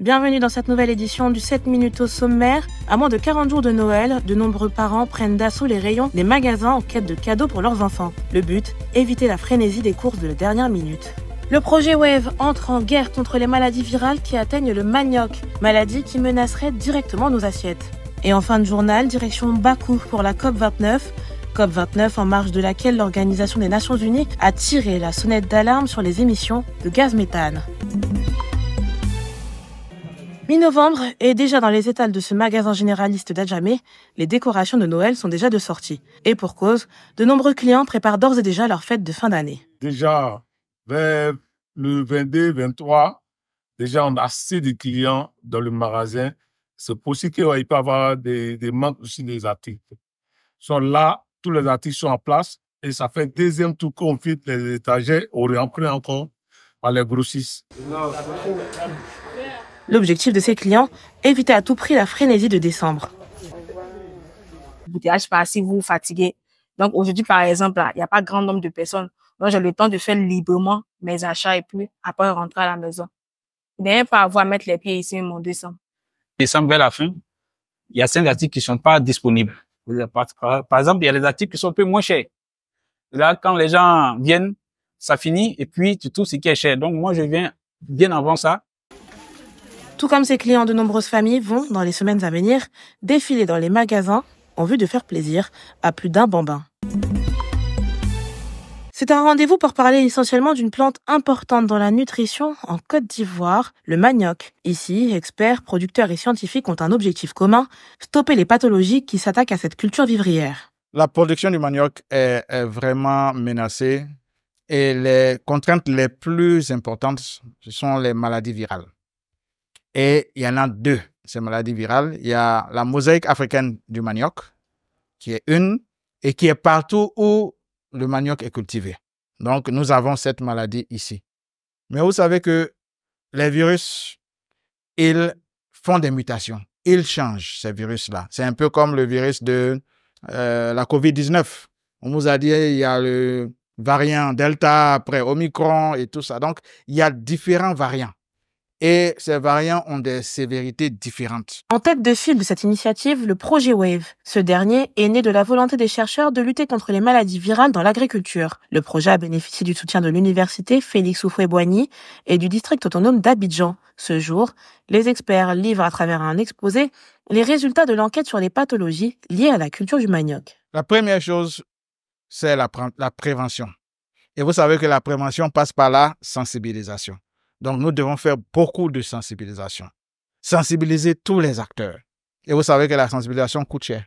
Bienvenue dans cette nouvelle édition du 7 minutes au sommaire. À moins de 40 jours de Noël, de nombreux parents prennent d'assaut les rayons des magasins en quête de cadeaux pour leurs enfants. Le but Éviter la frénésie des courses de la dernière minute. Le projet WAVE entre en guerre contre les maladies virales qui atteignent le manioc, maladie qui menacerait directement nos assiettes. Et en fin de journal, direction Bakou pour la COP29, COP29 en marge de laquelle l'Organisation des Nations Unies a tiré la sonnette d'alarme sur les émissions de gaz méthane. Mi-novembre, et déjà dans les étals de ce magasin généraliste d'Adjamé, les décorations de Noël sont déjà de sortie. Et pour cause, de nombreux clients préparent d'ores et déjà leur fête de fin d'année. Déjà, vers le 22, 23, déjà on a assez de clients dans le magasin. C'est possible qu'il peut y avoir des, manques aussi des articles. sont là, tous les articles sont en place et ça fait deuxième tour qu'on les étagères, on est encore par les grossistes. L'objectif de ses clients, éviter à tout prix la frénésie de décembre. Bouteillage pas si vous fatiguez. Donc aujourd'hui, par exemple, il n'y a pas grand nombre de personnes. Donc j'ai le temps de faire librement mes achats et puis après rentrer à la maison. N'ayez pas avoir à mettre les pieds ici mon décembre. Décembre vers la fin, il y a certains articles qui sont pas disponibles. Par exemple, il y a des articles qui sont un peu moins chers. Là, quand les gens viennent, ça finit et puis tu trouves ce qui est cher. Donc moi, je viens bien avant ça tout comme ses clients, de nombreuses familles vont, dans les semaines à venir, défiler dans les magasins en vue de faire plaisir à plus d'un bambin. C'est un rendez-vous pour parler essentiellement d'une plante importante dans la nutrition en Côte d'Ivoire, le manioc. Ici, experts, producteurs et scientifiques ont un objectif commun, stopper les pathologies qui s'attaquent à cette culture vivrière. La production du manioc est, vraiment menacée et les contraintes les plus importantes, ce sont les maladies virales. Et il y en a deux, ces maladies virales. Il y a la mosaïque africaine du manioc, qui est une, et qui est partout où le manioc est cultivé. Donc, nous avons cette maladie ici. Mais vous savez que les virus, ils font des mutations. Ils changent, ces virus-là. C'est un peu comme le virus de euh, la COVID-19. On vous a dit, il y a le variant Delta, après Omicron et tout ça. Donc, il y a différents variants et ces variants ont des sévérités différentes. En tête de file de cette initiative, le projet WAVE. Ce dernier est né de la volonté des chercheurs de lutter contre les maladies virales dans l'agriculture. Le projet a bénéficié du soutien de l'université Félix Houphouët-Boigny et du district autonome d'Abidjan. Ce jour, les experts livrent à travers un exposé les résultats de l'enquête sur les pathologies liées à la culture du manioc. La première chose, c'est la prévention. Et vous savez que la prévention passe par la sensibilisation. Donc nous devons faire beaucoup de sensibilisation. Sensibiliser tous les acteurs. Et vous savez que la sensibilisation coûte cher.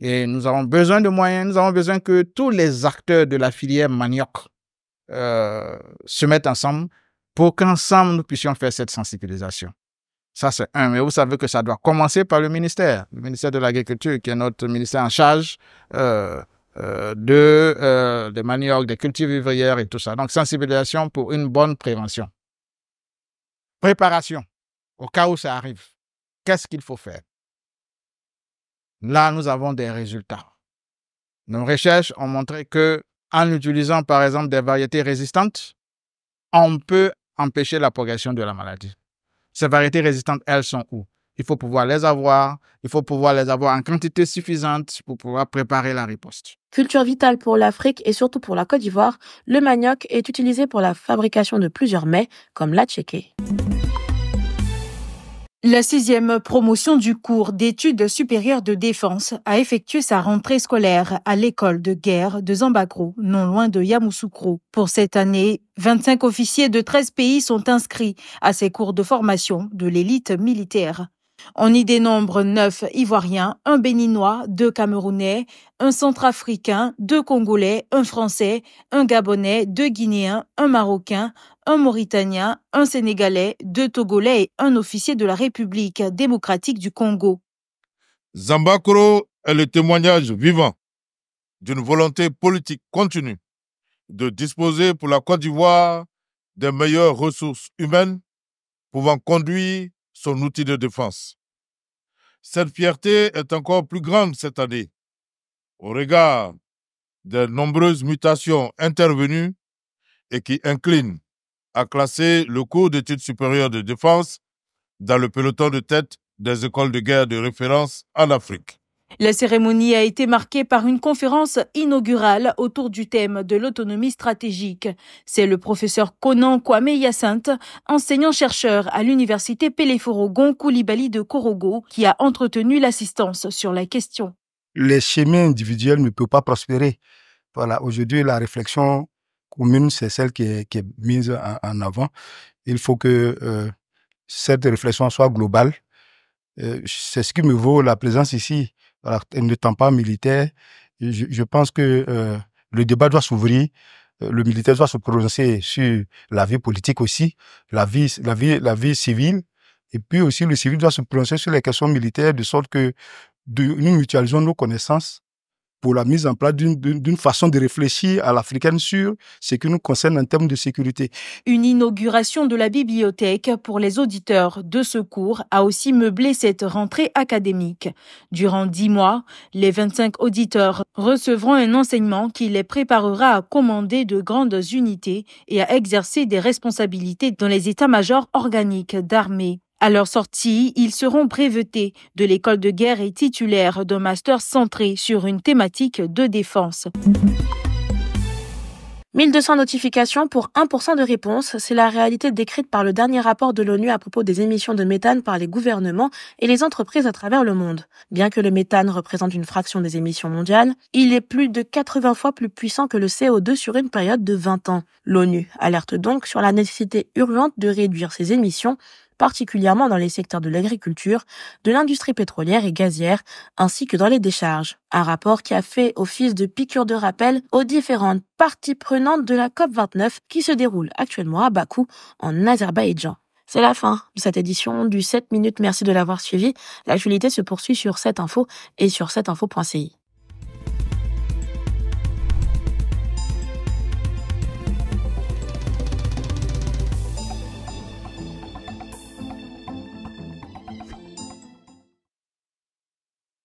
Et nous avons besoin de moyens, nous avons besoin que tous les acteurs de la filière manioc euh, se mettent ensemble pour qu'ensemble nous puissions faire cette sensibilisation. Ça, c'est un. Mais vous savez que ça doit commencer par le ministère, le ministère de l'Agriculture, qui est notre ministère en charge euh, euh, de, des maniocs, des cultures vivrières et tout ça. Donc, sensibilisation pour une bonne prévention. Préparation. Au cas où ça arrive, qu'est-ce qu'il faut faire Là, nous avons des résultats. Nos recherches ont montré que, en utilisant par exemple des variétés résistantes, on peut empêcher la progression de la maladie. Ces variétés résistantes, elles sont où il faut pouvoir les avoir, il faut pouvoir les avoir en quantité suffisante pour pouvoir préparer la riposte. Culture vitale pour l'Afrique et surtout pour la Côte d'Ivoire, le manioc est utilisé pour la fabrication de plusieurs mets comme la tchéké. La sixième promotion du cours d'études supérieures de défense a effectué sa rentrée scolaire à l'école de guerre de Zambakro, non loin de Yamoussoukro. Pour cette année, 25 officiers de 13 pays sont inscrits à ces cours de formation de l'élite militaire. On y dénombre neuf Ivoiriens, un Béninois, deux Camerounais, un Centrafricain, deux Congolais, un Français, un Gabonais, deux Guinéens, un Marocain, un Mauritanien, un Sénégalais, deux Togolais et un officier de la République démocratique du Congo. Zambakoro est le témoignage vivant d'une volonté politique continue de disposer pour la Côte d'Ivoire des meilleures ressources humaines pouvant conduire son outil de défense. Cette fierté est encore plus grande cette année, au regard des nombreuses mutations intervenues et qui inclinent à classer le cours d'études supérieures de défense dans le peloton de tête des écoles de guerre de référence en Afrique. La cérémonie a été marquée par une conférence inaugurale autour du thème de l'autonomie stratégique. C'est le professeur Conan Kwame Yacinthe, enseignant-chercheur à l'université Péléforogon Koulibaly de Korogo, qui a entretenu l'assistance sur la question. Les chemins individuels ne peuvent pas prospérer. Voilà, aujourd'hui, la réflexion commune, c'est celle qui est, mise en, avant. Il faut que euh, cette réflexion soit globale. Euh, c'est ce qui me vaut la présence ici. Alors, n'étant pas militaire, je, pense que euh, le débat doit s'ouvrir. Euh, le militaire doit se prononcer sur la vie politique aussi, la vie, la vie, la vie civile. Et puis aussi, le civil doit se prononcer sur les questions militaires de sorte que nous mutualisons nos connaissances pour la mise en place d'une façon de réfléchir à l'africaine sur ce qui nous concerne en termes de sécurité. Une inauguration de la bibliothèque pour les auditeurs de ce cours a aussi meublé cette rentrée académique. Durant dix mois, les 25 auditeurs recevront un enseignement qui les préparera à commander de grandes unités et à exercer des responsabilités dans les états-majors organiques d'armée. À leur sortie, ils seront brevetés de l'école de guerre et titulaires d'un master centré sur une thématique de défense. 1200 notifications pour 1% de réponse, c'est la réalité décrite par le dernier rapport de l'ONU à propos des émissions de méthane par les gouvernements et les entreprises à travers le monde. Bien que le méthane représente une fraction des émissions mondiales, il est plus de 80 fois plus puissant que le CO2 sur une période de 20 ans. L'ONU alerte donc sur la nécessité urgente de réduire ses émissions particulièrement dans les secteurs de l'agriculture, de l'industrie pétrolière et gazière, ainsi que dans les décharges. Un rapport qui a fait office de piqûre de rappel aux différentes parties prenantes de la COP29 qui se déroule actuellement à Bakou, en Azerbaïdjan. C'est la fin de cette édition du 7 minutes. Merci de l'avoir suivi. L'actualité se poursuit sur cette info et sur 7info.ci.